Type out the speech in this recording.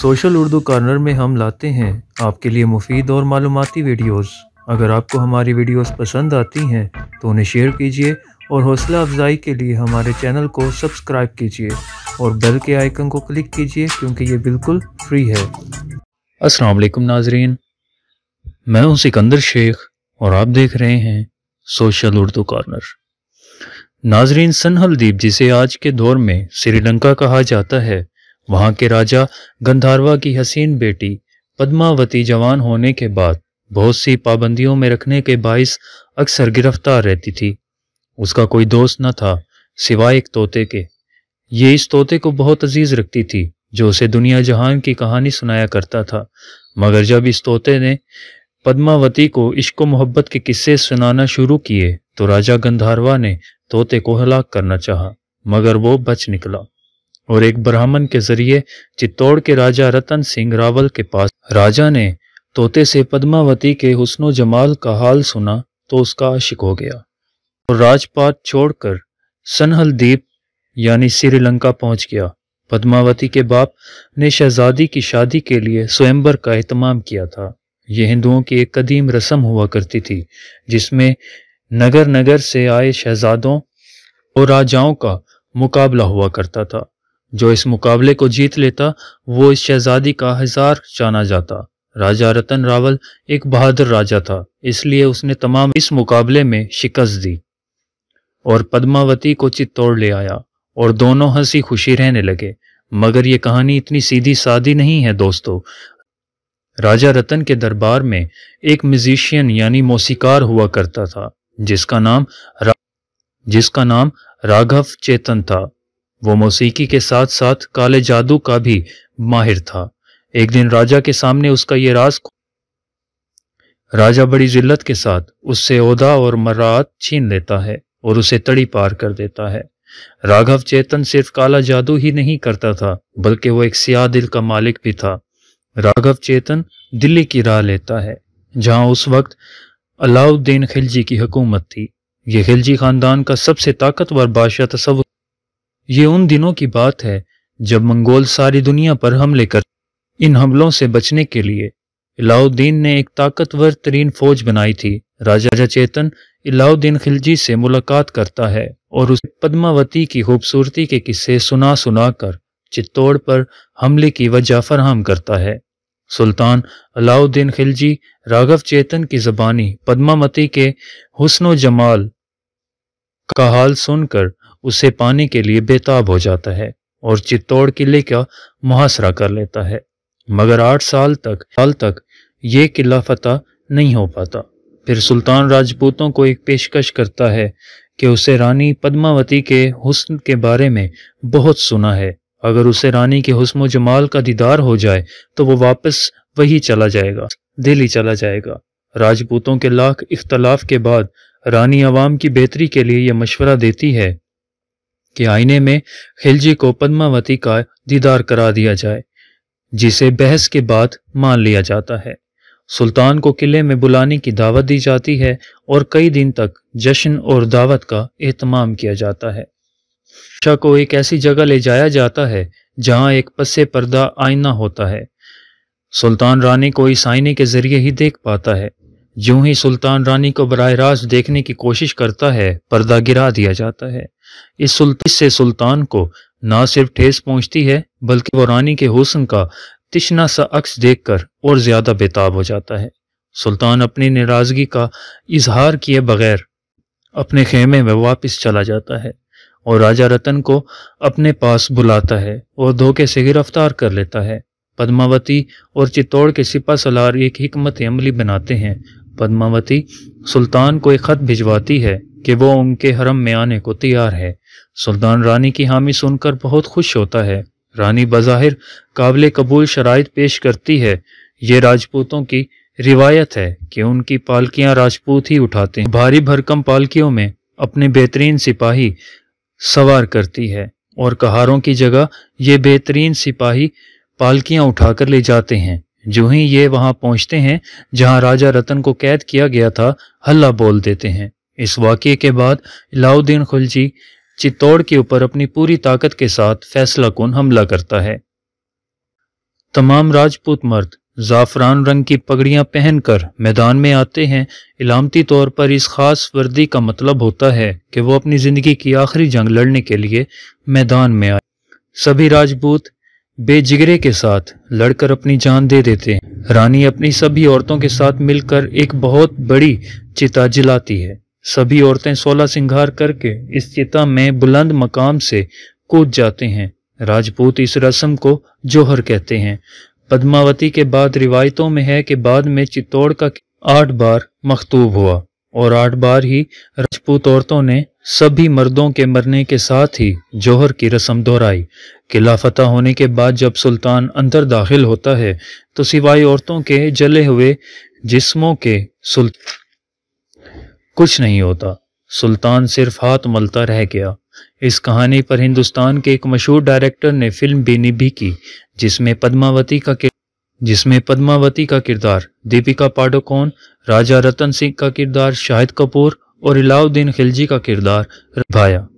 Social Urdu corner में हम लाते हैं आपके लिए मुफीद और मालूमती वीडियोस। अगर आपको हमारी वीडियोस पसंद आती हैं तो उन्हें शेयर कीजिए और हौसला अफजाई के लिए हमारे चैनल को सब्सक्राइब कीजिए और बेल के आइकन को क्लिक कीजिए क्योंकि ये बिल्कुल फ्री है अस्सलाम वालेकुम नाजरीन मैं हूं सिकंदर शेख और आप देख रहे हैं सोशल उर्दू कॉर्नर नाजरीन सनहलदीप जिसे आज के दौर में श्रीलंका कहा जाता है वहां के राजा गंधारवा की हसीन बेटी पद्मावती जवान होने के बाद बहुत सी पाबंदियों में रखने के बायस अक्सर गिरफ्तार रहती थी उसका कोई दोस्त न था सिवाय एक तोते के ये इस तोते को बहुत अजीज रखती थी जो उसे दुनिया जहान की कहानी सुनाया करता था मगर जब इस तोते ने पद्मावती को इश्क मोहब्बत के किस्से सुनाना शुरू किए तो राजा गंधारवा ने तोते को हलाक करना चाहा मगर वो बच निकला और एक ब्राह्मण के जरिए चित्तौड़ के राजा रतन सिंह रावल के पास राजा ने तोते से पद्मावती के हुस्नो जमाल का हाल सुना तो उसका आशिक हो गया और राजपात छोड़कर सनहल द्वीप यानी श्रीलंका पहुंच गया पद्मावती के बाप ने शहजादी की शादी के लिए स्वयंवर का अहतमाम किया था यह हिंदुओं की एक कदीम रस्म हुआ करती थी जिसमें नगर नगर से आए शहजादों और राजाओं का मुकाबला हुआ करता था जो इस मुकाबले को जीत लेता वो इस शहजादी का हजार जाना जाता राजा रतन रावल एक बहादुर राजा था इसलिए उसने तमाम इस मुकाबले में शिकस्त दी और पद्मावती को चित्तौड़ ले आया और दोनों हंसी खुशी रहने लगे मगर ये कहानी इतनी सीधी सादी नहीं है दोस्तों राजा रतन के दरबार में एक म्यूजिशियन यानी मौसीकार हुआ करता था जिसका नाम जिसका नाम राघव चेतन था वो मौसीकी के साथ साथ काले जादू का भी माहिर था एक दिन राजा के सामने उसका ये राज राजा बड़ी जिल्लत के साथ उससे ओदा और मरात छीन लेता है और उसे तड़ी पार कर देता है राघव चेतन सिर्फ काला जादू ही नहीं करता था बल्कि वो एक सियाह दिल का मालिक भी था राघव चेतन दिल्ली की राह लेता है जहां उस वक्त अलाउद्दीन खिलजी की हुकूमत थी ये खिलजी खानदान का सबसे ताकतवर बादशाह तस्वुर ये उन दिनों की बात है जब मंगोल सारी दुनिया पर हमले कर इन हमलों से बचने के लिए इलाउद्दीन ने एक ताकतवर तरीन फौज बनाई थी राजा चेतन इलाउद्दीन खिलजी से मुलाकात करता है और उसे पद्मावती की खूबसूरती के किस्से सुना सुना कर चित्तौड़ पर हमले की वजह फराहम करता है सुल्तान अलाउद्दीन खिलजी राघव चेतन की जबानी पद्मावती के हुस्न जमाल का हाल सुनकर उसे पाने के लिए बेताब हो जाता है और चित्तौड़ किले का मुहासरा कर लेता है मगर आठ साल तक साल तक ये किला फतेह नहीं हो पाता फिर सुल्तान राजपूतों को एक पेशकश करता है कि उसे रानी पद्मावती के हुस्न के बारे में बहुत सुना है अगर उसे रानी के हुस्न जमाल का दीदार हो जाए तो वो वापस वही चला जाएगा दिल्ली चला जाएगा राजपूतों के लाख इख्तलाफ के बाद रानी आवाम की बेहतरी के लिए यह मशवरा देती है कि आईने में खिलजी को पद्मावती का दीदार करा दिया जाए जिसे बहस के बाद मान लिया जाता है सुल्तान को किले में बुलाने की दावत दी जाती है और कई दिन तक जश्न और दावत का एहतमाम किया जाता है शाह को एक ऐसी जगह ले जाया जाता है जहां एक पस्से पर्दा आईना होता है सुल्तान रानी को इस आईने के जरिए ही देख पाता है जो ही सुल्तान रानी को बरह रास्त देखने की कोशिश करता है पर्दा गिरा दिया जाता है इस सुल्ती से सुल्तान को ना सिर्फ ठेस पहुंचती है बल्कि वो रानी के हुसन का तिशना सा अक्स देखकर और ज्यादा बेताब हो जाता है सुल्तान अपनी नाराजगी का इजहार किए बगैर अपने खेमे में वापस चला जाता है और राजा रतन को अपने पास बुलाता है और धोखे से गिरफ्तार कर लेता है पद्मावती और चित्तौड़ के सिपा सलार एक हमत अमली बनाते हैं पद्मावती सुल्तान को एक खत भिजवाती है कि वो उनके हरम में आने को तैयार है सुल्तान रानी की हामी सुनकर बहुत खुश होता है रानी बज़ाहिर काबिल कबूल शराइ पेश करती है ये राजपूतों की रिवायत है कि उनकी पालकियां राजपूत ही उठाते हैं भारी भरकम पालकियों में अपने बेहतरीन सिपाही सवार करती है और कहारों की जगह ये बेहतरीन सिपाही पालकियां उठाकर ले जाते हैं जो ही ये वहां पहुंचते हैं जहां राजा रतन को कैद किया गया था हल्ला बोल देते हैं इस वाक्य के बाद अलाउद्दीन खुलजी चित्तौड़ के ऊपर अपनी पूरी ताकत के साथ फैसला कन हमला करता है तमाम राजपूत मर्द ज़ाफ़रान रंग की पगड़ियां पहनकर मैदान में आते हैं इलामती तौर पर इस खास वर्दी का मतलब होता है कि वो अपनी ज़िंदगी की आखिरी जंग लड़ने के लिए मैदान में आए सभी राजपूत बेजिगरे के साथ लड़कर अपनी जान दे देते हैं रानी अपनी सभी औरतों के साथ मिलकर एक बहुत बड़ी चिता जलाती है सभी औरतें सोलह सिंगार करके इस चिता में बुलंद मकाम से कूद जाते हैं राजपूत इस रस्म को जोहर कहते हैं पद्मावती के बाद रिवायतों में है कि बाद में चित्तौड़ का आठ बार मखतूब हुआ और आठ बार ही राजपूत औरतों ने सभी मर्दों के मरने के साथ ही जौहर की रस्म दोहराई किला फतह होने के बाद जब सुल्तान अंदर दाखिल होता है तो सिवाय औरतों के जले हुए जिस्मों के सुल्तान कुछ नहीं होता सुल्तान सिर्फ हाथ मलता रह गया इस कहानी पर हिंदुस्तान के एक मशहूर डायरेक्टर ने फिल्म भी की जिसमें पद्मावती का जिसमें पद्मावती का किरदार दीपिका पाडुकोन राजा रतन सिंह का किरदार शाहिद कपूर और इलाउद्दीन खिलजी का किरदार निभाया